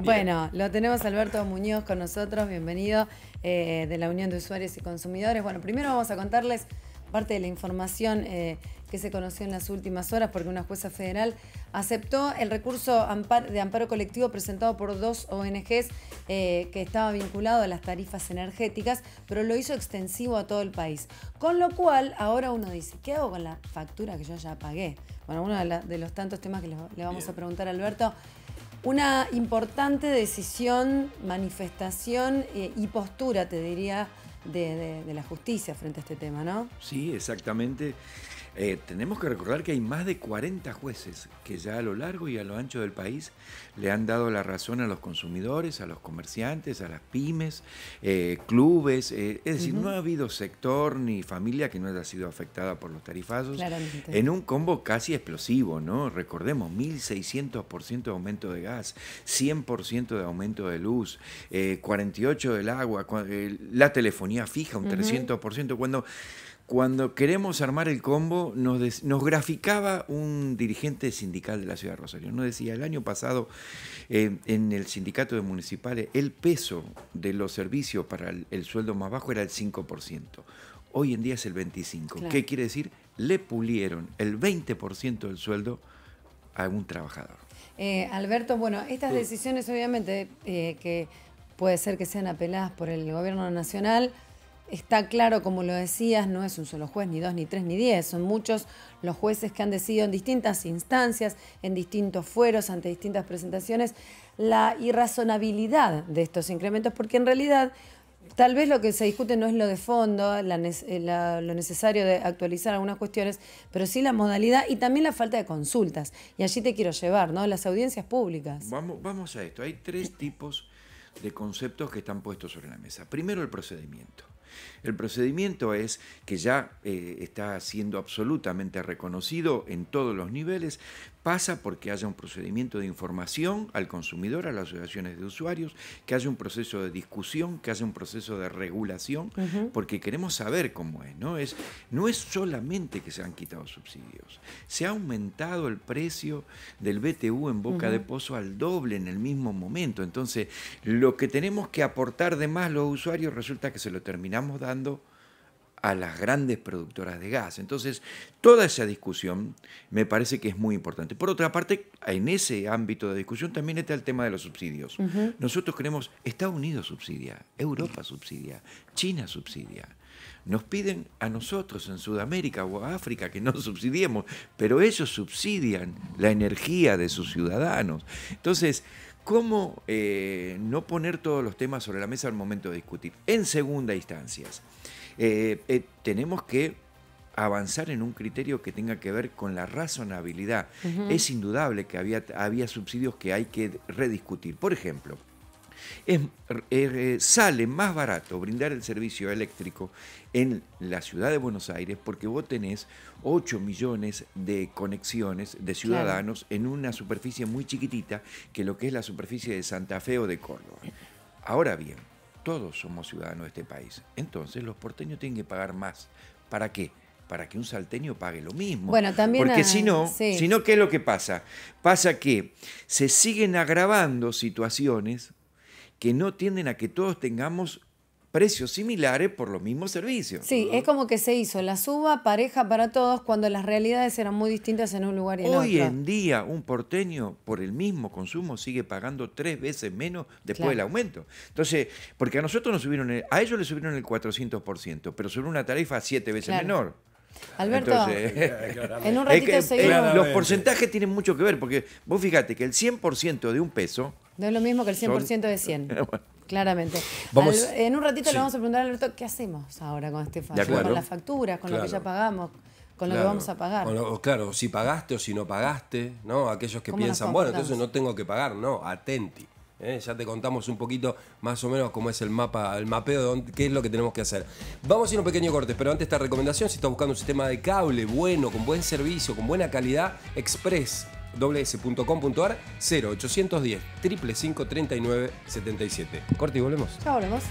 Bueno, lo tenemos Alberto Muñoz con nosotros, bienvenido eh, de la Unión de Usuarios y Consumidores. Bueno, primero vamos a contarles parte de la información eh, que se conoció en las últimas horas porque una jueza federal aceptó el recurso de amparo colectivo presentado por dos ONGs eh, que estaba vinculado a las tarifas energéticas, pero lo hizo extensivo a todo el país. Con lo cual, ahora uno dice, ¿qué hago con la factura que yo ya pagué? Bueno, uno de, los tantos temas que le, vamos a preguntar a Alberto una importante decisión, manifestación eh, y postura, te diría, de la justicia frente a este tema, ¿no? Sí, exactamente. Eh, tenemos que recordar que hay más de 40 jueces que ya a lo largo y a lo ancho del país le han dado la razón a los consumidores, a los comerciantes, a las pymes, eh, clubes. Eh, es decir, no ha habido sector ni familia que no haya sido afectada por los tarifazos. En un combo casi explosivo, ¿no? Recordemos, 1.600% de aumento de gas, 100% de aumento de luz, 48% del agua, la telefonía fija un 300%. Cuando cuando queremos armar el combo, nos, graficaba un dirigente sindical de la ciudad de Rosario. Nos decía, el año pasado eh, en el sindicato de municipales, el peso de los servicios para el, sueldo más bajo era el 5%. Hoy en día es el 25%. ¿Qué quiere decir? Le pulieron el 20% del sueldo a un trabajador. Eh, Alberto, bueno, estas decisiones obviamente eh, que puede ser que sean apeladas por el gobierno nacional Está claro, como lo decías, no es un solo juez, ni dos, ni tres, ni diez. Son muchos los jueces que han decidido en distintas instancias, en distintos fueros, ante distintas presentaciones, la irrazonabilidad de estos incrementos, porque en realidad tal vez lo que se discute no es lo de fondo, eh, lo necesario de actualizar algunas cuestiones, pero sí la modalidad y también la falta de consultas. Y allí te quiero llevar, ¿no? Las audiencias públicas. Vamos, vamos a esto. Hay tres tipos de conceptos que están puestos sobre la mesa. Primero, el procedimiento. El procedimiento es que ya eh, está siendo absolutamente reconocido en todos los niveles, pasa porque haya un procedimiento de información al consumidor, a las asociaciones de usuarios, que haya un proceso de discusión, que haya un proceso de regulación, porque queremos saber cómo es, ¿no? Es, no es solamente que se han quitado subsidios, se ha aumentado el precio del BTU en boca de pozo al doble en el mismo momento. Entonces, lo que tenemos que aportar de más los usuarios resulta que se lo terminamos dando a las grandes productoras de gas. Entonces, toda esa discusión me parece que es muy importante. Por otra parte, en ese ámbito de discusión también está el tema de los subsidios. Nosotros creemos, Estados Unidos subsidia, Europa subsidia, China subsidia. Nos piden a nosotros en Sudamérica o África que no subsidiemos, pero ellos subsidian la energía de sus ciudadanos. Entonces, ¿cómo eh, no poner todos los temas sobre la mesa al momento de discutir? En segunda instancia eh, eh, tenemos que avanzar en un criterio que tenga que ver con la razonabilidad. Es indudable que había, había subsidios que hay que rediscutir. Por ejemplo, eh, sale más barato brindar el servicio eléctrico en la ciudad de Buenos Aires porque vos tenés 8 millones de conexiones de ciudadanos en una superficie muy chiquitita que lo que es la superficie de Santa Fe o de Córdoba. Ahora bien, todos somos ciudadanos de este país. Entonces los porteños tienen que pagar más. ¿Para qué? Para que un salteño pague lo mismo. Bueno, también. Porque si no, si no, ¿qué es lo que pasa? Pasa que se siguen agravando situaciones que no tienden a que todos tengamos precios similares por los mismos servicios. Sí, es como que se hizo la suba pareja para todos cuando las realidades eran muy distintas en un lugar y en otro. Hoy en día un porteño por el mismo consumo sigue pagando tres veces menos después del aumento. Entonces, porque a nosotros nos subieron, a ellos le subieron el 400%, pero sobre una tarifa siete veces menor. Alberto, en un ratito seguimos. Los porcentajes tienen mucho que ver, porque vos fíjate que el 100% de un peso no es lo mismo que el 100% de 100. Eh, claramente. en un ratito le vamos a preguntar a Alberto qué hacemos ahora con este fallo, con las facturas, con lo que ya pagamos, con lo que vamos a pagar. claro, si pagaste o si no pagaste, ¿no? Aquellos que piensan, bueno, entonces no tengo que pagar, no, atenti. ¿eh? Ya te contamos un poquito más o menos cómo es el mapa, el mapeo de qué es lo que tenemos que hacer. Vamos a ir a un pequeño corte, pero antes esta recomendación, si estás buscando un sistema de cable bueno, con buen servicio, con buena calidad, Express ws.com.ar 0810 555 77. Corti, volvemos. Ya volvemos.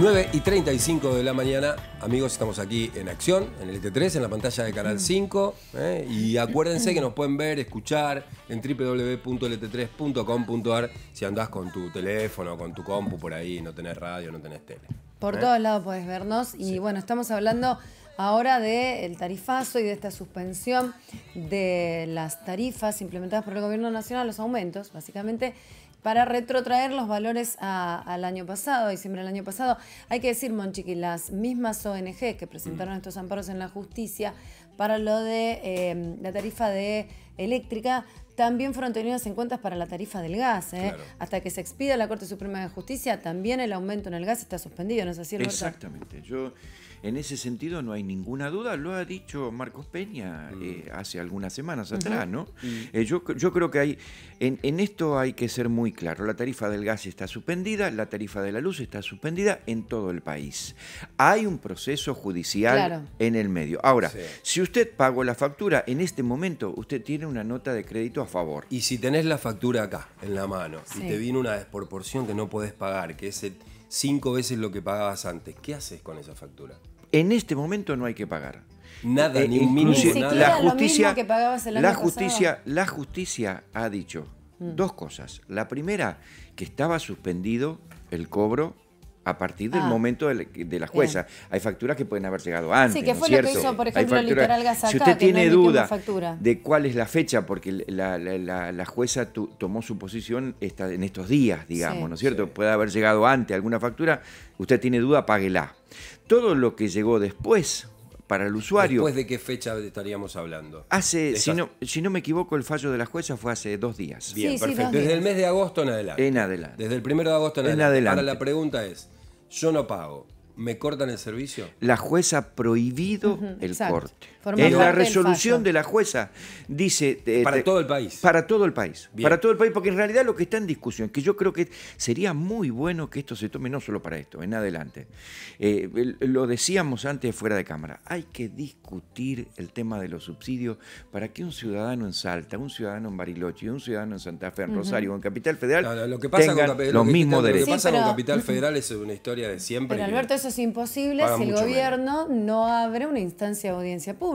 9 y 35 de la mañana, amigos, estamos aquí en Acción, en el ET3, este en la pantalla de Canal 5. ¿eh? Y acuérdense que nos pueden ver, escuchar en www.lt3.com.ar este si andás con tu teléfono, con tu compu por ahí, no tenés radio, no tenés tele. Por ¿eh? todos lados podés vernos. Y bueno, estamos hablando ahora del tarifazo y de esta suspensión de las tarifas implementadas por el Gobierno Nacional, los aumentos, básicamente para retrotraer los valores al año pasado, diciembre del año pasado. Hay que decir, Monchiqui, las mismas ONG que presentaron mm. estos amparos en la justicia para lo de em, la tarifa de eléctrica. También fueron tenidas en cuenta para la tarifa del gas. ¿eh? Hasta que se expida la Corte Suprema de Justicia, también el aumento en el gas está suspendido, ¿no es así, Exactamente. Yo, en ese sentido, no hay ninguna duda. Lo ha dicho Marcos Peña mm. eh, hace algunas semanas atrás, ¿no? Eh, yo, yo, creo que hay. En, esto hay que ser muy claro. La tarifa del gas está suspendida, la tarifa de la luz está suspendida en todo el país. Hay un proceso judicial en el medio. Ahora, si usted usted pagó la factura, en este momento usted tiene una nota de crédito a favor. Y si tenés la factura acá, en la mano, y te viene una desproporción que no podés pagar, que es cinco veces lo que pagabas antes, ¿qué haces con esa factura? En este momento no hay que pagar. Nada, ni un La justicia, la, justicia la justicia ha dicho mm. dos cosas. La primera, que estaba suspendido el cobro a partir del ah. momento de la, jueza. Hay facturas que pueden haber llegado antes. Sí, que fue lo que hizo, por ejemplo, el Litoral Si usted tiene duda de cuál es la fecha, porque la, jueza tomó su posición en estos días, digamos, ¿no es cierto? Puede haber llegado antes alguna factura, usted tiene duda, páguela. Todo lo que llegó después para el usuario. ¿Después de qué fecha estaríamos hablando? Hace, si no, si no me equivoco, el fallo de la jueza fue hace dos días. Bien, perfecto. Desde el mes de agosto en adelante. En adelante. Desde el primero de agosto en, adelante. Ahora la pregunta es, yo no pago, ¿me cortan el servicio? La jueza ha prohibido el corte en la resolución de la jueza dice... Eh, para todo el país. Para todo el país. Para todo el país, porque en realidad lo que está en discusión, que yo creo que sería muy bueno que esto se tome no solo para esto, en adelante. Eh, lo decíamos antes fuera de cámara, hay que discutir el tema de los subsidios para que un ciudadano en Salta, un ciudadano en Bariloche, un ciudadano en Santa Fe, en Rosario, en Capital Federal, los mismos derechos. Lo que pasa con Capital Federal es una historia de siempre. Pero Alberto, eso es imposible si el gobierno no abre una instancia de audiencia pública.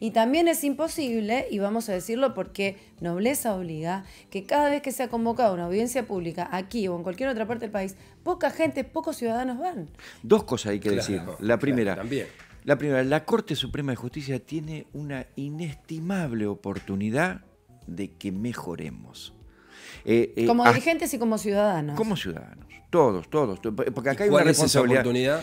Y también es imposible, y vamos a decirlo porque nobleza obliga, que cada vez que se ha convocado una audiencia pública aquí o en cualquier otra parte del país, poca gente, pocos ciudadanos van. Dos cosas hay que decir. La primera, también. la primera, la Corte Suprema de Justicia tiene una inestimable oportunidad de que mejoremos. Eh, eh, como dirigentes y como ciudadanos. Como ciudadanos, todos, todos. Porque acá hay una esa oportunidad?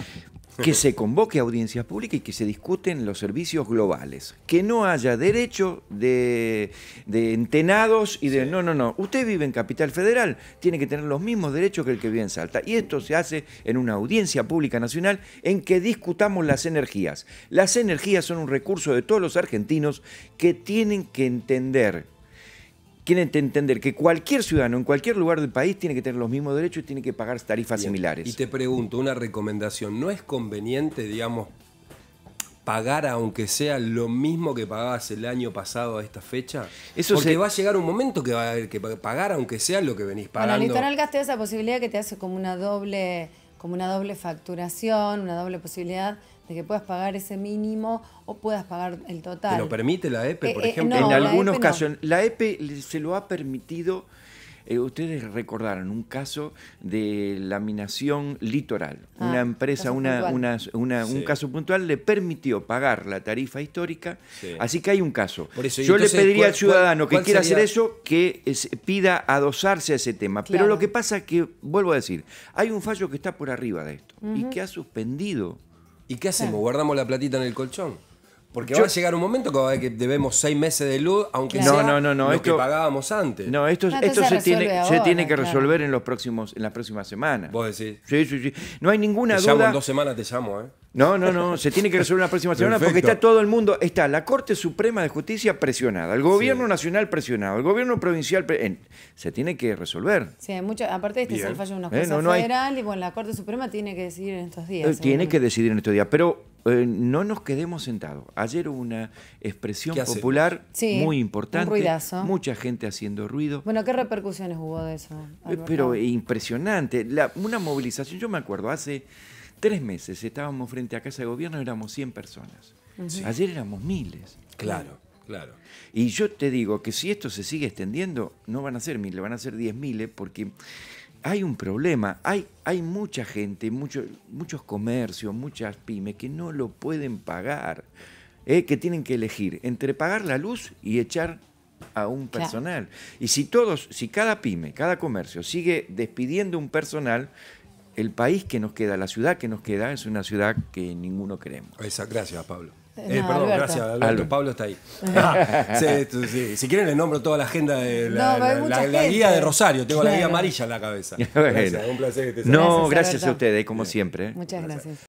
que se convoque a audiencias públicas y que se discuten los servicios globales. Que no haya derecho de, entenados y de no, no, no. Usted vive en Capital Federal, tiene que tener los mismos derechos que el que vive en Salta. Y esto se hace en una audiencia pública nacional en que discutamos las energías. Las energías son un recurso de todos los argentinos que tienen que entender quieren entender que cualquier ciudadano en cualquier lugar del país tiene que tener los mismos derechos y tiene que pagar tarifas similares. Y te pregunto, una recomendación, ¿no es conveniente, digamos, pagar aunque sea lo mismo que pagabas el año pasado a esta fecha? Eso Porque se... va a llegar un momento que va a haber que pagar aunque sea lo que venís pagando. Bueno, en Litoral esa posibilidad que te hace como una doble, como una doble facturación, una doble posibilidad de que puedas pagar ese mínimo o puedas pagar el total. lo permite la EPE, por eh, eh, ejemplo? en e algunos casos. La EPE se lo ha permitido. Eh, ustedes recordaron un caso de laminación litoral. Ah, una empresa, un caso puntual, le permitió pagar la tarifa histórica. Así que hay un caso. Yo le pediría al ciudadano que quiera hacer eso que pida adosarse a ese tema. Pero lo que pasa es que, vuelvo a decir, hay un fallo que está por arriba de esto y que ha suspendido ¿Y qué hacemos? ¿Guardamos la platita en el colchón? Porque va a llegar un momento que debemos seis meses de luz, aunque sea No, no, no, no, lo que pagábamos antes. No, esto, esto se tiene, se tiene que resolver en, los próximos, en las próximas semanas. Vos decís. Sí, sí, sí. No hay ninguna duda. llamo en dos semanas, te llamo, ¿eh? No, no, no, se tiene que resolver en las próximas semanas porque está todo el mundo, está la Corte Suprema de Justicia presionada, el gobierno nacional presionado, el gobierno provincial, presionado. se tiene que resolver. Sí, aparte este es el fallo de una Eh, federal y bueno, la Corte Suprema tiene que decidir en estos días. Eh, tiene que decidir en estos días, pero eh, no nos quedemos sentados. Ayer hubo una expresión popular muy importante. Mucha gente haciendo ruido. Bueno, ¿qué repercusiones hubo de eso? Eh, pero impresionante. una movilización, yo me acuerdo, hace tres meses estábamos frente a Casa de Gobierno, éramos 100 personas. Ayer éramos miles. Claro, claro. Y yo te digo que si esto se sigue extendiendo, no van a ser miles, van a ser diez miles, porque hay un problema, hay, hay mucha gente, muchos comercios, muchas pymes que no lo pueden pagar, eh, que tienen que elegir entre pagar la luz y echar a un personal. Y si todos, si cada pyme, cada comercio sigue despidiendo un personal, el país que nos queda, la ciudad que nos queda, es una ciudad que ninguno queremos. gracias, Pablo. Eh, eh, perdón, gracias. Alberto Pablo está ahí. Ah, si quieren, le nombro toda la agenda de la, la, guía de Rosario. Tengo la guía amarilla en la cabeza. Gracias, un placer. Que te no, gracias, a ustedes, como siempre. ¿eh? Muchas gracias.